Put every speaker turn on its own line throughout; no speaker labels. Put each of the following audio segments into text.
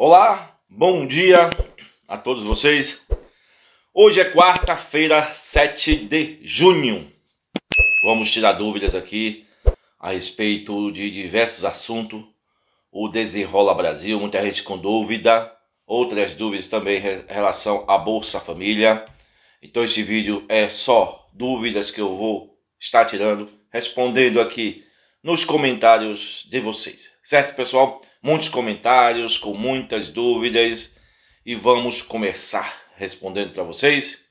Olá, bom dia a todos vocês. Hoje é quarta-feira, 7 de junho. Vamos tirar dúvidas aqui a respeito de diversos assuntos. O Desenrola Brasil, muita gente com dúvida, outras dúvidas também em relação à Bolsa Família. Então esse vídeo é só dúvidas que eu vou estar tirando, respondendo aqui nos comentários de vocês. Certo, pessoal? muitos comentários, com muitas dúvidas e vamos começar respondendo para vocês.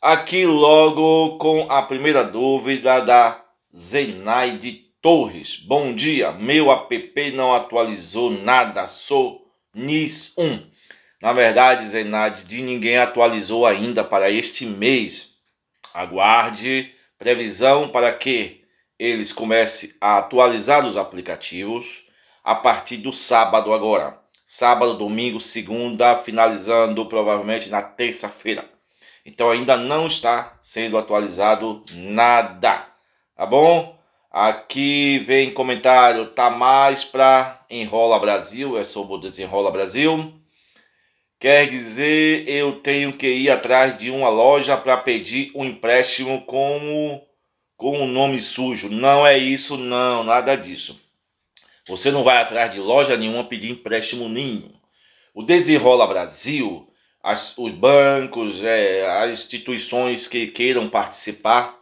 Aqui logo com a primeira dúvida da Zenaide Torres. Bom dia, meu app não atualizou nada, sou NIS 1. Na verdade, Zenaide, de ninguém atualizou ainda para este mês. Aguarde previsão para que eles comecem a atualizar os aplicativos a partir do sábado agora. Sábado, domingo, segunda, finalizando provavelmente na terça-feira. Então ainda não está sendo atualizado nada, tá bom? Aqui vem comentário, tá mais para Enrola Brasil, é sobre o Desenrola Brasil. Quer dizer, eu tenho que ir atrás de uma loja para pedir um empréstimo com o, com o nome sujo. Não é isso, não, nada disso. Você não vai atrás de loja nenhuma pedir empréstimo nenhum. O Desenrola Brasil, as, os bancos, é, as instituições que queiram participar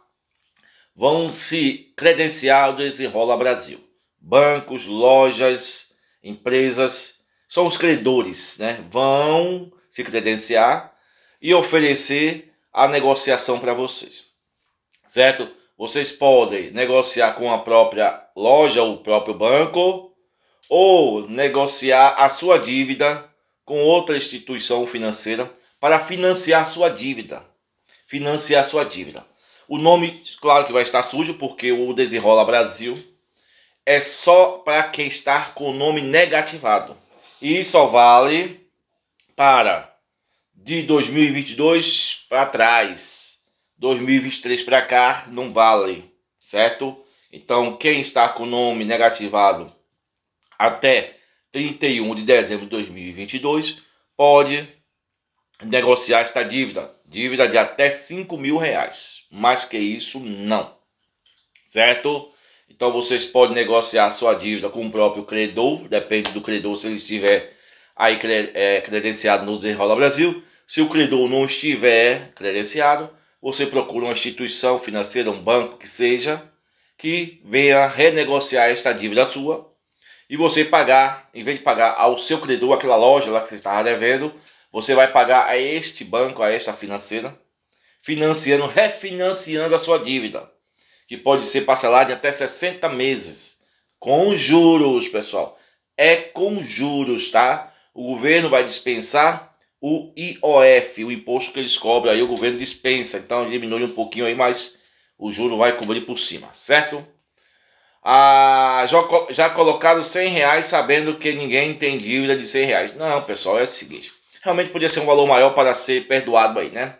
vão se credenciar ao Desenrola Brasil. Bancos, lojas, empresas, são os credores, né? Vão se credenciar e oferecer a negociação para vocês, certo? vocês podem negociar com a própria loja, o próprio banco, ou negociar a sua dívida com outra instituição financeira para financiar sua dívida. Financiar sua dívida. O nome, claro que vai estar sujo, porque o Desenrola Brasil é só para quem está com o nome negativado. E só vale para de 2022 para trás. 2023 para cá não vale, certo? Então, quem está com o nome negativado até 31 de dezembro de 2022 pode negociar esta dívida. Dívida de até 5 mil reais. Mais que isso, não. Certo? Então, vocês podem negociar sua dívida com o próprio credor. Depende do credor, se ele estiver aí eh, credenciado no Desenrola Brasil. Se o credor não estiver credenciado, você procura uma instituição financeira, um banco que seja, que venha renegociar essa dívida sua e você pagar, em vez de pagar ao seu credor, aquela loja lá que você estava devendo, você vai pagar a este banco, a essa financeira, financiando, refinanciando a sua dívida, que pode ser parcelada em até 60 meses, com juros, pessoal. É com juros, tá? O governo vai dispensar o IOF, o imposto que eles cobram aí, o governo dispensa. Então diminui um pouquinho aí, mas o juro vai cobrir por cima, certo? Ah, já, já colocaram 100 reais sabendo que ninguém tem dívida de 100 reais. Não, pessoal, é o seguinte. Realmente podia ser um valor maior para ser perdoado aí, né?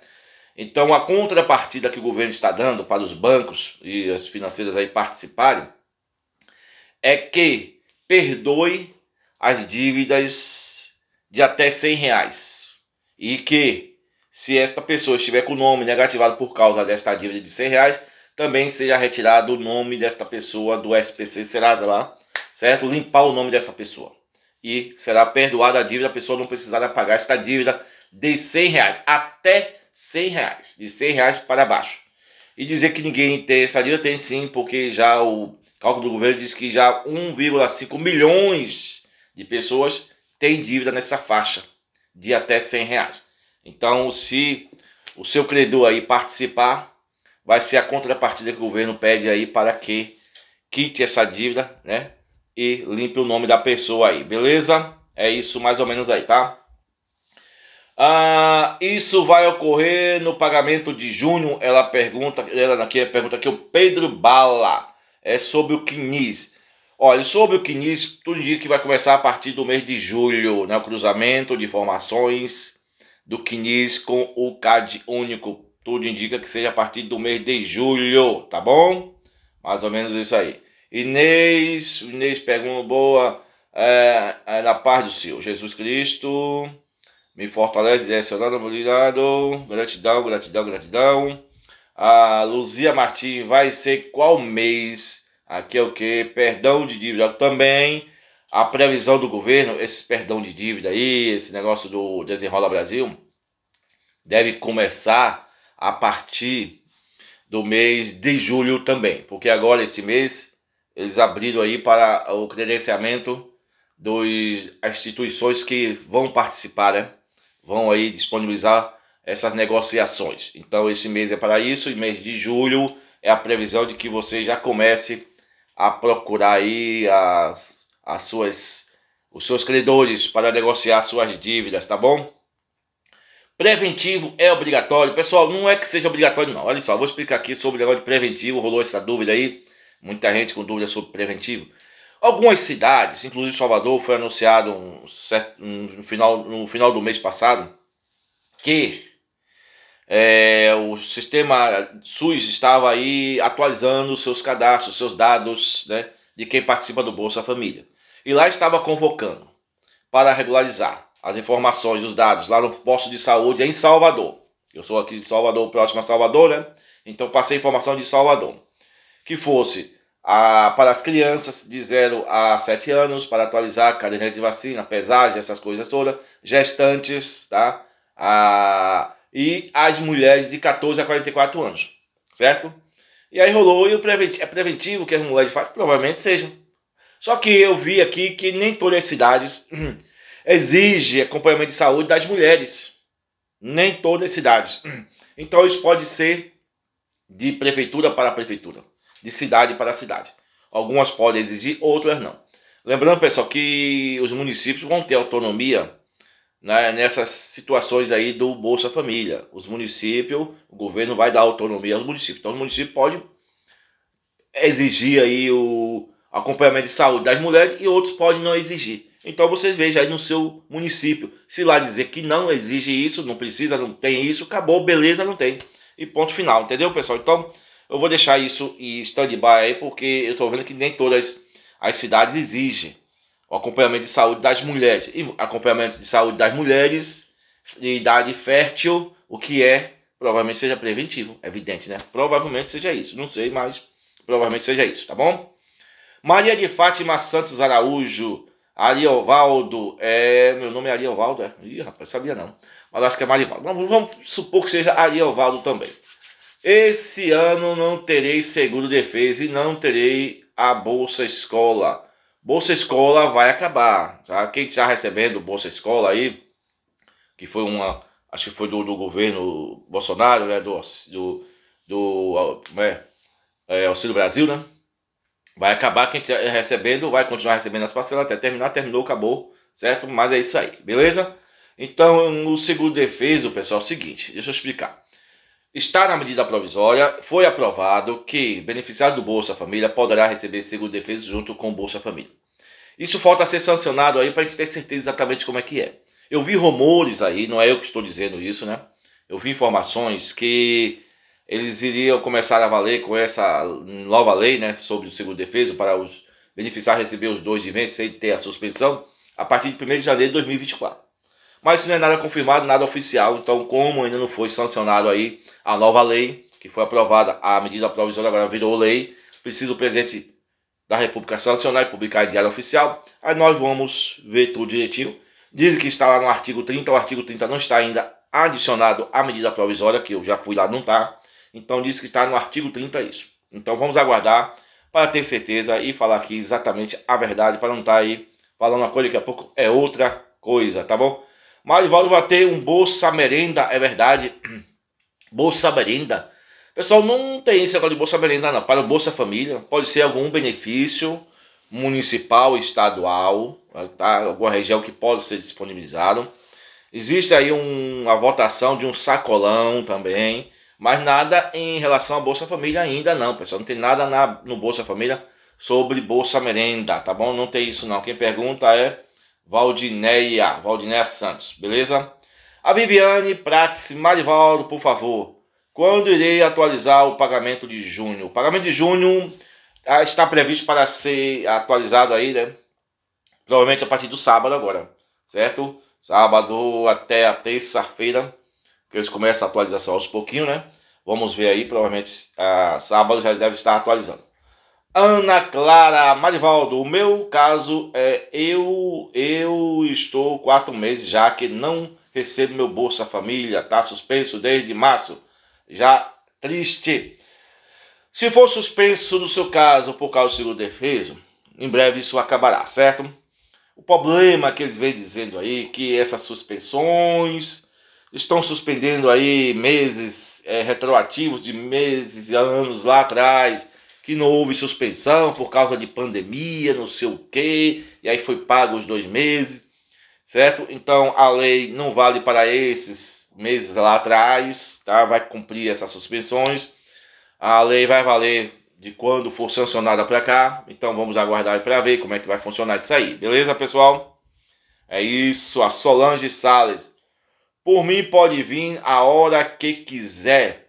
Então a contrapartida que o governo está dando para os bancos e as financeiras aí participarem é que perdoe as dívidas de até 100 reais e que, se esta pessoa estiver com o nome negativado por causa desta dívida de 100 reais, também seja retirado o nome desta pessoa do SPC Serasa lá, certo? Limpar o nome dessa pessoa. E será perdoada a dívida, a pessoa não precisará pagar esta dívida de 100 reais, até 100 reais, de 100 reais para baixo. E dizer que ninguém tem esta dívida, tem sim, porque já o cálculo do governo diz que já 1,5 milhões de pessoas têm dívida nessa faixa de até 100 reais. Então, se o seu credor aí participar, vai ser a contrapartida que o governo pede aí para que quite essa dívida, né? E limpe o nome da pessoa aí, beleza? É isso mais ou menos aí, tá? Ah, isso vai ocorrer no pagamento de junho? Ela pergunta, ela aqui é pergunta que o Pedro Bala é sobre o Quinis. Olha, sobre o Kinis, tudo indica que vai começar a partir do mês de julho, né? O cruzamento de informações do Kinis com o CAD único. Tudo indica que seja a partir do mês de julho, tá bom? Mais ou menos isso aí. Inês, Inês pergunta boa. É, é, na paz do Senhor Jesus Cristo, me fortalece, direcionado, obrigado, gratidão, gratidão, gratidão. A Luzia Martins, vai ser qual mês? Aqui é o que? Perdão de dívida. Também a previsão do governo, esse perdão de dívida aí, esse negócio do Desenrola Brasil, deve começar a partir do mês de julho também, porque agora esse mês eles abriram aí para o credenciamento das instituições que vão participar, né? Vão aí disponibilizar essas negociações. Então esse mês é para isso e mês de julho é a previsão de que você já comece a procurar aí as, as suas, os seus credores para negociar suas dívidas, tá bom? Preventivo é obrigatório. Pessoal, não é que seja obrigatório, não. Olha só, vou explicar aqui sobre o negócio de preventivo. Rolou essa dúvida aí. Muita gente com dúvida sobre preventivo. Algumas cidades, inclusive Salvador, foi anunciado um certo, um, no, final, no final do mês passado que é, o sistema SUS estava aí atualizando seus cadastros, seus dados né, de quem participa do Bolsa Família. E lá estava convocando para regularizar as informações, os dados lá no posto de saúde em Salvador. Eu sou aqui de Salvador, próximo a Salvador, né? Então passei informação de Salvador. Que fosse a, para as crianças de 0 a 7 anos, para atualizar a caderneta de vacina, pesagem, essas coisas todas, gestantes, tá? A, e as mulheres de 14 a 44 anos, certo? E aí rolou, e o preventivo, é preventivo que as mulheres fazem? Provavelmente seja. Só que eu vi aqui que nem todas as cidades hum, exige acompanhamento de saúde das mulheres. Nem todas as cidades. Hum. Então isso pode ser de prefeitura para prefeitura, de cidade para cidade. Algumas podem exigir, outras não. Lembrando, pessoal, que os municípios vão ter autonomia na, né, nessas situações aí do Bolsa Família. Os municípios, o governo vai dar autonomia aos municípios. Então, o município pode exigir aí o acompanhamento de saúde das mulheres e outros podem não exigir. Então vocês vejam aí no seu município. Se lá dizer que não exige isso, não precisa, não tem isso, acabou, beleza, não tem. E ponto final, entendeu, pessoal? Então eu vou deixar isso em stand-by aí, porque eu estou vendo que nem todas as cidades exigem o acompanhamento de saúde das mulheres e acompanhamento de saúde das mulheres de idade fértil, o que é provavelmente seja preventivo, é evidente, né? Provavelmente seja isso, não sei, mas provavelmente seja isso, tá bom? Maria de Fátima Santos Araújo, Ariovaldo, é, meu nome é Ariovaldo, é. Ih, rapaz, sabia não. Mas acho que é Marivaldo. Vamos, vamos supor que seja Ariovaldo também. Esse ano não terei seguro defesa e não terei a bolsa escola Bolsa Escola vai acabar, tá? Quem está recebendo Bolsa Escola aí, que foi uma, acho que foi do, do governo Bolsonaro, né? Do, do, do é, é, Auxílio Brasil, né? Vai acabar quem está recebendo, vai continuar recebendo as parcelas até terminar, terminou, acabou, certo? Mas é isso aí, beleza? Então, no seguro defeso, pessoal, é o seguinte, deixa eu explicar. Está na medida provisória, foi aprovado que beneficiário do Bolsa Família poderá receber seguro de defesa junto com o Bolsa Família. Isso falta ser sancionado aí para a gente ter certeza exatamente como é que é. Eu vi rumores aí, não é eu que estou dizendo isso, né? Eu vi informações que eles iriam começar a valer com essa nova lei, né, sobre o seguro de defesa para os beneficiários receber os dois de vez sem ter a suspensão a partir de 1 de janeiro de 2024. Mas isso não é nada confirmado, nada oficial. Então, como ainda não foi sancionado aí a nova lei, que foi aprovada, a medida provisória agora virou lei, precisa o presidente da República sancionar e publicar em diário oficial. Aí nós vamos ver tudo direitinho. Dizem que está lá no artigo 30, o artigo 30 não está ainda adicionado à medida provisória, que eu já fui lá, não está. Então diz que está no artigo 30 isso. Então vamos aguardar para ter certeza e falar aqui exatamente a verdade, para não estar tá aí falando uma coisa daqui a pouco é outra coisa, tá bom? Marivaldo vai ter um Bolsa Merenda, é verdade. Bolsa Merenda. Pessoal, não tem esse negócio de Bolsa Merenda, não. Para o Bolsa Família, pode ser algum benefício municipal, estadual, tá? alguma região que pode ser disponibilizado. Existe aí um, votação de um sacolão também, mas nada em relação à Bolsa Família ainda não, pessoal. Não tem nada na, no Bolsa Família sobre Bolsa Merenda, tá bom? Não tem isso não. Quem pergunta é Valdineia, Valdineia Santos, beleza? A Viviane Prates, Marivaldo, por favor, quando irei atualizar o pagamento de junho? O pagamento de junho ah, está previsto para ser atualizado aí, né? Provavelmente a partir do sábado agora, certo? Sábado até a terça-feira, que eles começam a atualização aos pouquinhos, né? Vamos ver aí, provavelmente a, ah, sábado já deve estar atualizando. Ana Clara Marivaldo, o meu caso é eu eu estou quatro meses já que não recebo meu Bolsa Família, tá suspenso desde março, já triste. Se for suspenso no seu caso por causa do seguro defeso, em breve isso acabará, certo? O problema que eles vêm dizendo aí é que essas suspensões estão suspendendo aí meses é, retroativos de meses, e anos lá atrás que não houve suspensão por causa de pandemia, não sei o quê, e aí foi pago os dois meses, certo? Então a lei não vale para esses meses lá atrás, tá? Vai cumprir essas suspensões. A lei vai valer de quando for sancionada para cá. Então vamos aguardar para ver como é que vai funcionar isso aí. Beleza, pessoal? É isso, a Solange Sales. Por mim pode vir a hora que quiser.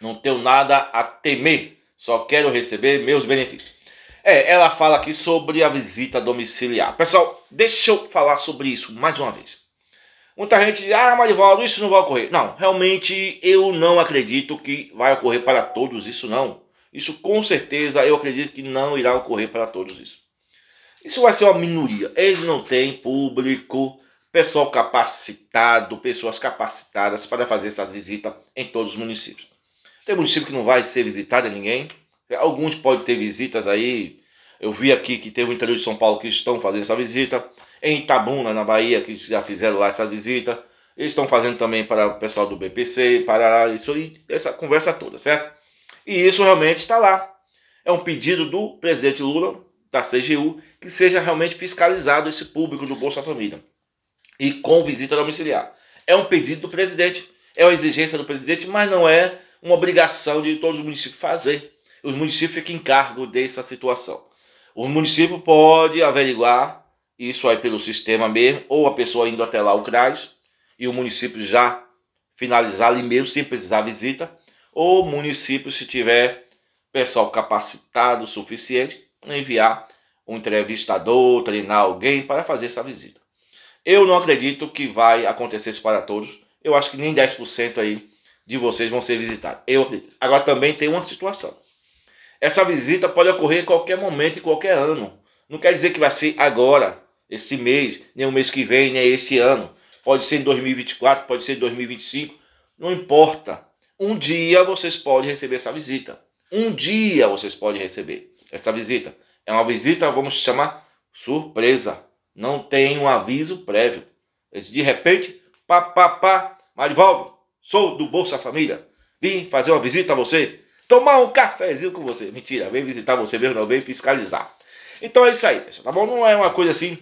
Não tenho nada a temer. Só quero receber meus benefícios. É, ela fala aqui sobre a visita domiciliar. Pessoal, deixa eu falar sobre isso mais uma vez. Muita gente diz, ah, Marivaldo, isso não vai ocorrer. Não, realmente eu não acredito que vai ocorrer para todos isso, não. Isso com certeza eu acredito que não irá ocorrer para todos isso. Isso vai ser uma minoria. Eles não têm público, pessoal capacitado, pessoas capacitadas para fazer essas visitas em todos os municípios. Tem município que não vai ser visitado a ninguém. Alguns podem ter visitas aí. Eu vi aqui que teve o interior de São Paulo que estão fazendo essa visita. Em Itabuna, na Bahia, que já fizeram lá essa visita. Eles estão fazendo também para o pessoal do BPC, para isso aí, essa conversa toda, certo? E isso realmente está lá. É um pedido do presidente Lula, da CGU, que seja realmente fiscalizado esse público do Bolsa Família. E com visita domiciliar. É um pedido do presidente, é uma exigência do presidente, mas não é uma obrigação de todos os municípios fazer. Os municípios ficam em cargo dessa situação. O município pode averiguar isso aí pelo sistema mesmo, ou a pessoa indo até lá o CRAS e o município já finalizar ali mesmo sem precisar visita, ou o município, se tiver pessoal capacitado o suficiente, enviar um entrevistador, treinar alguém para fazer essa visita. Eu não acredito que vai acontecer isso para todos. Eu acho que nem 10% aí de vocês vão ser visitados. Eu acredito. Agora também tem uma situação. Essa visita pode ocorrer em qualquer momento, em qualquer ano. Não quer dizer que vai ser agora, esse mês, nem o mês que vem, nem esse ano. Pode ser em 2024, pode ser em 2025. Não importa. Um dia vocês podem receber essa visita. Um dia vocês podem receber essa visita. É uma visita, vamos chamar, surpresa. Não tem um aviso prévio. De repente, pá, pá, pá, Marivaldo, Sou do Bolsa Família. Vim fazer uma visita a você. Tomar um cafezinho com você. Mentira, vem visitar você mesmo, não vem fiscalizar. Então é isso aí, pessoal, tá bom? Não é uma coisa assim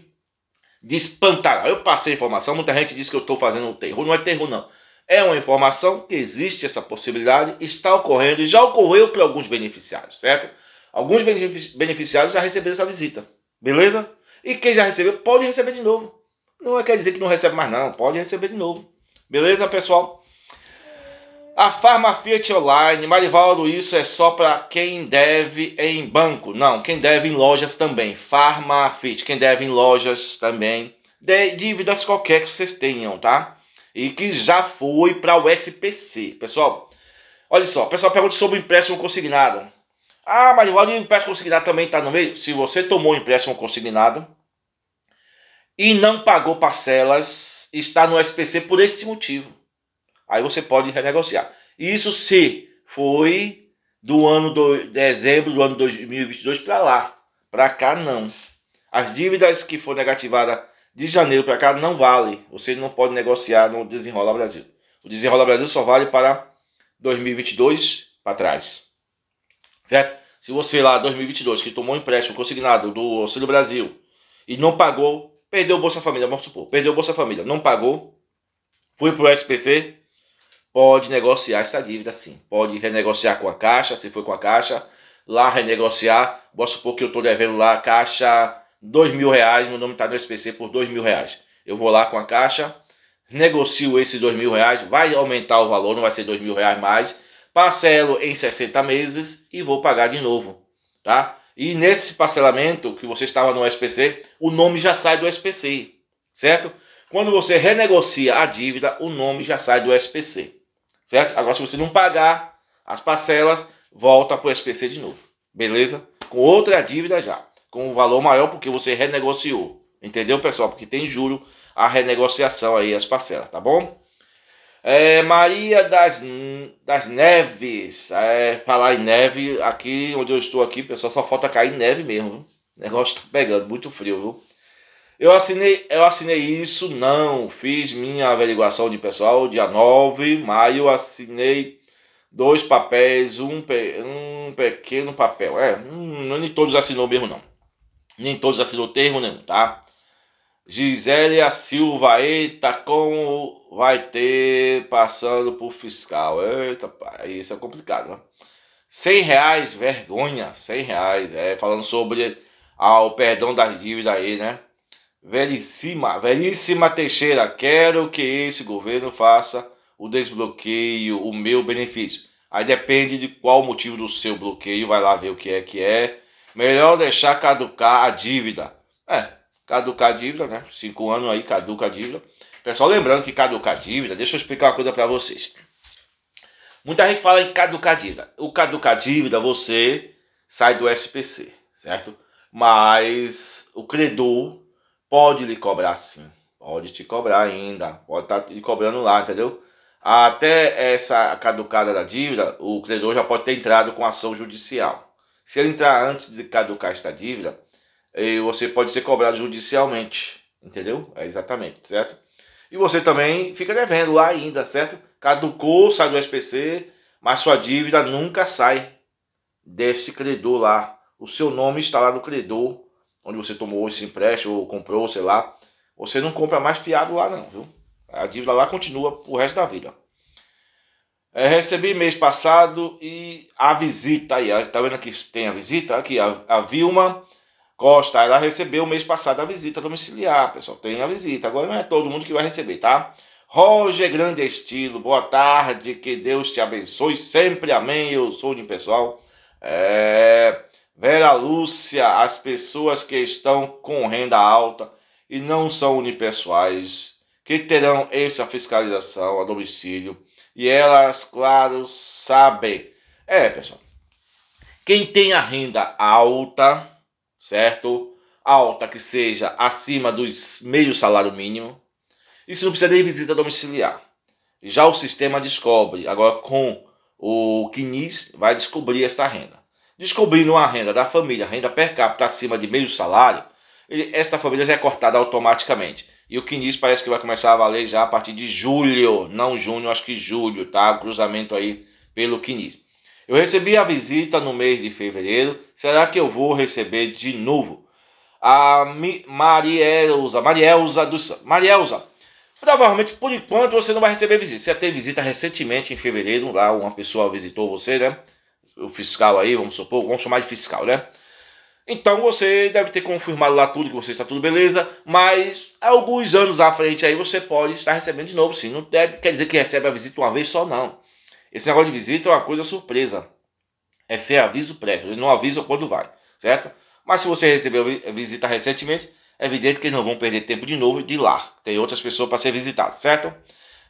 de espantar. Eu passei informação, muita gente diz que eu estou fazendo um terror. Não é terror, não. É uma informação que existe essa possibilidade, está ocorrendo e já ocorreu para alguns beneficiários, certo? Alguns beneficiários já receberam essa visita, beleza? E quem já recebeu pode receber de novo. Não é quer dizer que não recebe mais, não. Pode receber de novo. Beleza, pessoal? A Farma Fiat Online, Marivaldo, isso é só para quem deve em banco. Não, quem deve em lojas também. Farma Fiat, quem deve em lojas também. De dívidas qualquer que vocês tenham, tá? E que já foi para o SPC. Pessoal, olha só. O pessoal pergunta sobre o empréstimo consignado. Ah, Marivaldo, e o empréstimo consignado também está no meio? Se você tomou o empréstimo consignado e não pagou parcelas, está no SPC por esse motivo Aí você pode renegociar. Isso se foi do ano do dezembro do ano 2022 para lá, para cá não. As dívidas que foram negativadas de janeiro para cá não vale. Você não pode negociar no Desenrola Brasil. O Desenrola Brasil só vale para 2022 para trás. Certo? Se você lá 2022 que tomou um empréstimo consignado do Auxílio Brasil e não pagou, perdeu o Bolsa Família, vamos supor, perdeu o Bolsa Família, não pagou, foi pro SPC, pode negociar essa dívida sim. Pode renegociar com a Caixa, se for com a Caixa, lá renegociar. Vou supor que eu estou devendo lá a Caixa dois mil reais, meu nome está no SPC por dois mil reais. Eu vou lá com a Caixa, negocio esses dois mil reais, vai aumentar o valor, não vai ser dois mil reais mais, parcelo em 60 meses e vou pagar de novo, tá? E nesse parcelamento que você estava no SPC, o nome já sai do SPC, certo? Quando você renegocia a dívida, o nome já sai do SPC. Certo? Agora, se você não pagar as parcelas, volta para o SPC de novo. Beleza? Com outra dívida já. Com um valor maior porque você renegociou. Entendeu, pessoal? Porque tem juro a renegociação aí, as parcelas, tá bom? É, Maria das, das Neves. É, falar em neve, aqui onde eu estou aqui, pessoal, só falta cair neve mesmo. Viu? O negócio tá pegando, muito frio, viu? Eu assinei, eu assinei isso, não. Fiz minha averiguação de pessoal dia 9 de maio, assinei dois papéis, um, pe, um pequeno papel. É, hum, nem todos assinou mesmo, não. Nem todos assinou termo nenhum, tá? Gisélia Silva, eita, como vai ter passando por fiscal? Eita, pai, isso é complicado, né? 100 reais, vergonha, 100 reais. É, falando sobre ah, o perdão das dívidas aí, né? Veríssima, Veríssima Teixeira, quero que esse governo faça o desbloqueio, o meu benefício. Aí depende de qual motivo do seu bloqueio, vai lá ver o que é que é. Melhor deixar caducar a dívida. É, caducar a dívida, né? Cinco anos aí, caduca a dívida. Pessoal, lembrando que caducar a dívida, deixa eu explicar uma coisa para vocês. Muita gente fala em caducar dívida. O caducar dívida, você sai do SPC, certo? Mas o credor Pode lhe cobrar sim. Pode te cobrar ainda. Pode estar tá lhe cobrando lá, entendeu? Até essa caducada da dívida, o credor já pode ter entrado com ação judicial. Se ele entrar antes de caducar esta dívida, eh, você pode ser cobrado judicialmente. Entendeu? É exatamente, certo? E você também fica devendo lá ainda, certo? Caducou, sai do SPC, mas sua dívida nunca sai desse credor lá. O seu nome está lá no credor onde você tomou esse empréstimo ou comprou, sei lá, você não compra mais fiado lá não, viu? A dívida lá continua o resto da vida. É, recebi mês passado e a visita aí, tá vendo que tem a visita? Aqui, a, a Vilma Costa, ela recebeu mês passado a visita domiciliar, pessoal, tem a visita. Agora não é todo mundo que vai receber, tá? Roger Grande Estilo, boa tarde, que Deus te abençoe sempre, amém. Eu sou de pessoal. É... Vera Lúcia, as pessoas que estão com renda alta e não são unipessoais, que terão essa fiscalização a domicílio. E elas, claro, sabem. É, pessoal. Quem tem a renda alta, certo? Alta que seja acima dos meio salário mínimo, isso não precisa nem visita domiciliar. Já o sistema descobre, agora com o CNIS, vai descobrir esta renda. Descobrindo uma renda da família, renda per capita acima de meio salário, esta família já é cortada automaticamente. E o quinis parece que vai começar a valer já a partir de julho, não junho, acho que julho, tá? O cruzamento aí pelo quinis. Eu recebi a visita no mês de fevereiro, será que eu vou receber de novo? A Marielza, Marielza do, Marielza, provavelmente por enquanto você não vai receber visita. Você teve visita recentemente em fevereiro, lá uma pessoa visitou você, né? o fiscal aí, vamos supor, vamos chamar de fiscal, né? Então você deve ter confirmado lá tudo, que você está tudo beleza, mas alguns anos à frente aí você pode estar recebendo de novo, sim. Não deve, quer dizer que recebe a visita uma vez só, não. Esse negócio de visita é uma coisa surpresa. É sem aviso prévio, ele não avisa quando vai, certo? Mas se você recebeu a visita recentemente, é evidente que eles não vão perder tempo de novo de ir lá. Tem outras pessoas para ser visitadas, certo?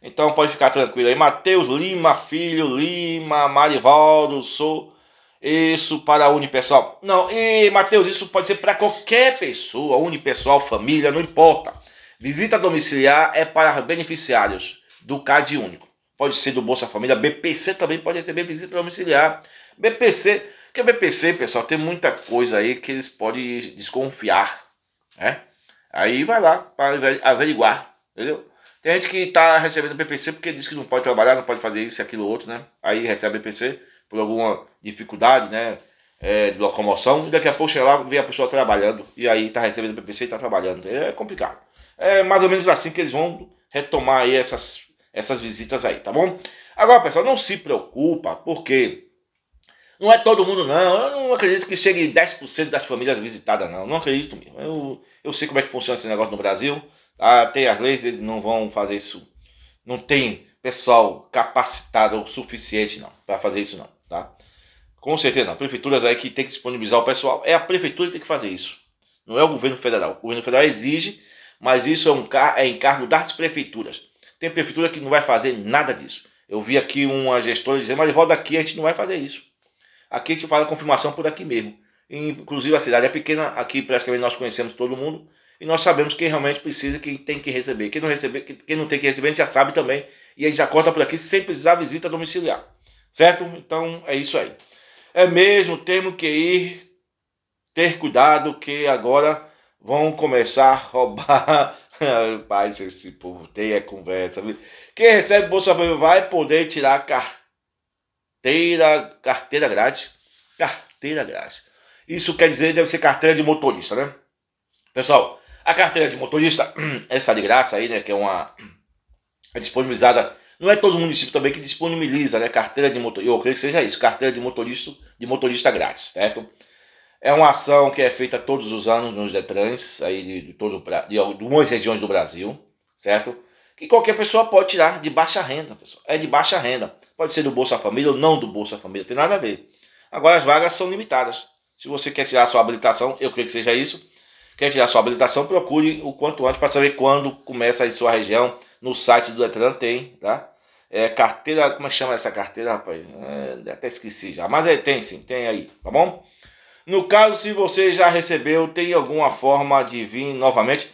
Então pode ficar tranquilo aí. Matheus Lima, filho, Lima, Marivaldo, sou. Isso para unipessoal. Não, e Matheus, isso pode ser para qualquer pessoa, unipessoal, família, não importa. Visita domiciliar é para beneficiários do CAD único. Pode ser do Bolsa Família, BPC também pode receber visita domiciliar. BPC, que é BPC, pessoal, tem muita coisa aí que eles podem desconfiar, né? Aí vai lá para averiguar, entendeu? Tem gente que tá recebendo BPC porque diz que não pode trabalhar, não pode fazer isso, aquilo, outro, né? Aí recebe BPC por alguma dificuldade, né? É, de locomoção, e daqui a pouco chega lá, vê a pessoa trabalhando, e aí tá recebendo BPC e tá trabalhando. É complicado. É mais ou menos assim que eles vão retomar aí essas, essas visitas aí, tá bom? Agora, pessoal, não se preocupa, porque não é todo mundo, não. Eu não acredito que chegue 10% das famílias visitadas, não. Não acredito mesmo. Eu, eu sei como é que funciona esse negócio no Brasil. Ah, tem as leis, eles não vão fazer isso. Não tem pessoal capacitado o suficiente não para fazer isso não, tá? Com certeza não. Prefeituras aí que tem que disponibilizar o pessoal, é a prefeitura que tem que fazer isso. Não é o governo federal. O governo federal exige, mas isso é um é encargo das prefeituras. Tem prefeitura que não vai fazer nada disso. Eu vi aqui uma gestora dizendo, mas volta aqui a gente não vai fazer isso. Aqui a gente fala confirmação por aqui mesmo. Inclusive a cidade é pequena, aqui praticamente nós conhecemos todo mundo e nós sabemos quem realmente precisa, quem tem que receber. Quem não, receber, quem não tem que receber, a gente já sabe também. E a gente já corta por aqui sem precisar visita domiciliar. Certo? Então é isso aí. É mesmo, temos que ir ter cuidado que agora vão começar a roubar. Pai, esse povo tem a é conversa. Quem recebe Bolsa Família vai poder tirar carteira, carteira grátis. Carteira grátis. Isso quer dizer, deve ser carteira de motorista, né? Pessoal, a carteira de motorista, essa de graça aí, né? Que é uma é disponibilizada. Não é todo município também que disponibiliza, né? Carteira de motorista. Eu creio que seja isso, carteira de motorista, de motorista grátis, certo? É uma ação que é feita todos os anos nos Detrans, aí de, de todo, de, algumas regiões do Brasil, certo? Que qualquer pessoa pode tirar de baixa renda, pessoal. É de baixa renda. Pode ser do Bolsa Família ou não do Bolsa Família, tem nada a ver. Agora as vagas são limitadas. Se você quer tirar sua habilitação, eu creio que seja isso quer tirar sua habilitação, procure o quanto antes para saber quando começa a sua região. No site do Detran tem, tá? É, carteira, como é que chama essa carteira, rapaz? É, até esqueci já, mas é, tem sim, tem aí, tá bom? No caso, se você já recebeu, tem alguma forma de vir novamente?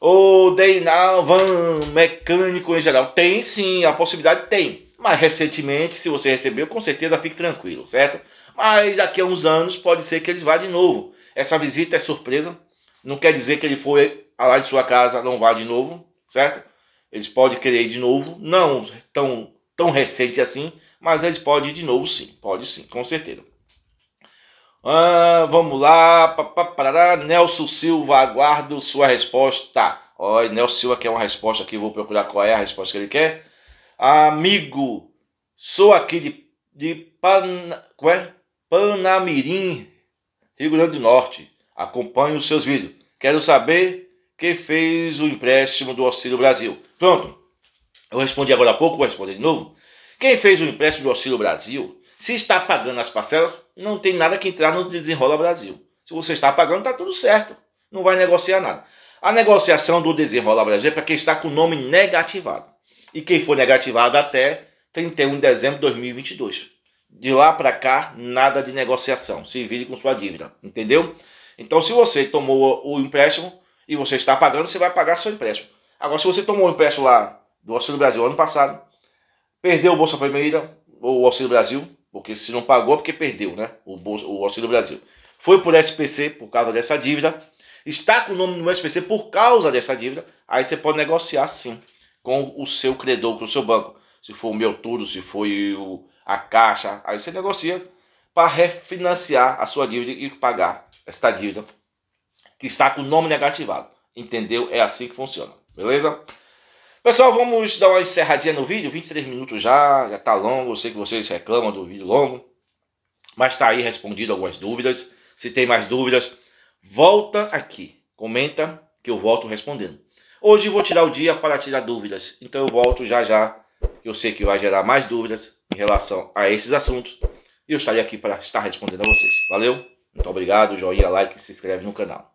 Ou Deinalvan mecânico em geral? Tem sim, a possibilidade tem. Mas recentemente, se você recebeu, com certeza fique tranquilo, certo? Mas daqui a uns anos pode ser que eles vá de novo. Essa visita é surpresa, não quer dizer que ele foi lá de sua casa, não vá de novo, certo? Eles podem querer ir de novo, não tão, tão recente assim, mas eles podem ir de novo sim, pode sim, com certeza. Ah, vamos lá, Nelson Silva, aguardo sua resposta. Olha, Nelson Silva quer uma resposta aqui, vou procurar qual é a resposta que ele quer. Amigo, sou aqui de, de Pan, é? Panamirim, Rio Grande do Norte. Acompanhe os seus vídeos. Quero saber quem fez o empréstimo do Auxílio Brasil. Pronto. Eu respondi agora há pouco, vou responder de novo. Quem fez o empréstimo do Auxílio Brasil, se está pagando as parcelas, não tem nada que entrar no Desenrola Brasil. Se você está pagando, está tudo certo. Não vai negociar nada. A negociação do Desenrola Brasil é para quem está com o nome negativado. E quem for negativado até 31 de dezembro de 2022. De lá para cá, nada de negociação. Se vire com sua dívida, entendeu? Então, se você tomou o empréstimo e você está pagando, você vai pagar seu empréstimo. Agora, se você tomou o um empréstimo lá do Auxílio Brasil ano passado, perdeu o Bolsa Família ou o Auxílio Brasil, porque se não pagou, é porque perdeu, né? O, Bolsa, o Auxílio Brasil. Foi por SPC por causa dessa dívida, está com o nome no SPC por causa dessa dívida, aí você pode negociar sim com o seu credor, com o seu banco. Se for o meu tudo, se foi o, a caixa, aí você negocia para refinanciar a sua dívida e pagar esta dívida que está com o nome negativado. Entendeu? É assim que funciona. Beleza? Pessoal, vamos dar uma encerradinha no vídeo. 23 minutos já, já tá longo. Eu sei que vocês reclamam do vídeo longo. Mas está aí respondido algumas dúvidas. Se tem mais dúvidas, volta aqui. Comenta que eu volto respondendo. Hoje vou tirar o dia para tirar dúvidas. Então eu volto já já. Eu sei que vai gerar mais dúvidas em relação a esses assuntos. E eu estarei aqui para estar respondendo a vocês. Valeu! Muito obrigado, joinha, like e se inscreve no canal.